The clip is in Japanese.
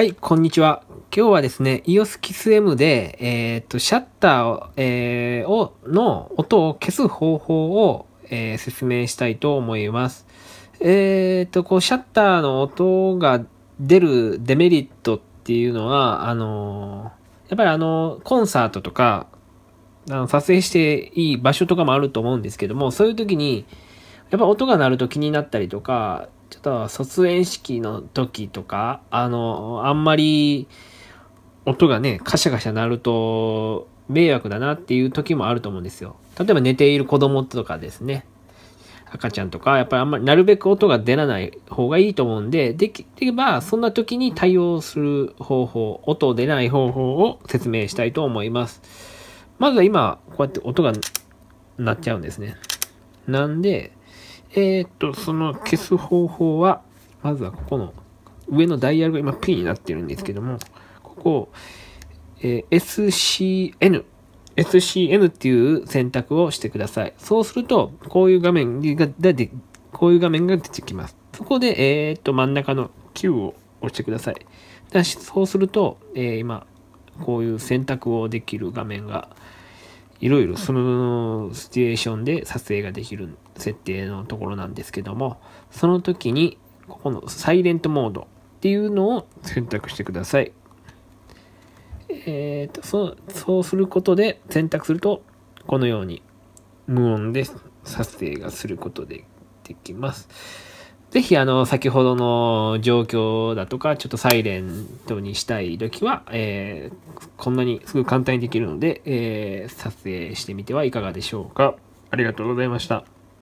はい、こんにちは。今日はですね、EOS KISM で、えー、っと、シャッターを、えー、を、の音を消す方法を、えー、説明したいと思います。えー、っと、こう、シャッターの音が出るデメリットっていうのは、あのやっぱりあの、コンサートとか、あの撮影していい場所とかもあると思うんですけども、そういう時に、やっぱ音が鳴ると気になったりとか、ちょっと卒園式の時とか、あの、あんまり音がね、カシャカシャ鳴ると迷惑だなっていう時もあると思うんですよ。例えば寝ている子供とかですね。赤ちゃんとか、やっぱりあんまりなるべく音が出らない方がいいと思うんで、できればそんな時に対応する方法、音出ない方法を説明したいと思います。まずは今、こうやって音が鳴っちゃうんですね。なんで、えー、っと、その消す方法は、まずはここの上のダイヤルが今 P になってるんですけども、ここを、えー、SCN、SCN っていう選択をしてください。そうすると、こういう画面が出て、こういう画面が出てきます。そこで、えー、っと、真ん中の Q を押してください。だそうすると、えー、今、こういう選択をできる画面が、いろいろそのシチュエーションで撮影ができる設定のところなんですけども、その時に、ここのサイレントモードっていうのを選択してください。えっ、ー、とそう、そうすることで選択すると、このように無音で撮影がすることでできます。ぜひ、あの、先ほどの状況だとか、ちょっとサイレントにしたい時は、えー、こんなにすぐ簡単にできるので、えー、撮影してみてはいかがでしょうか。ありがとうございました。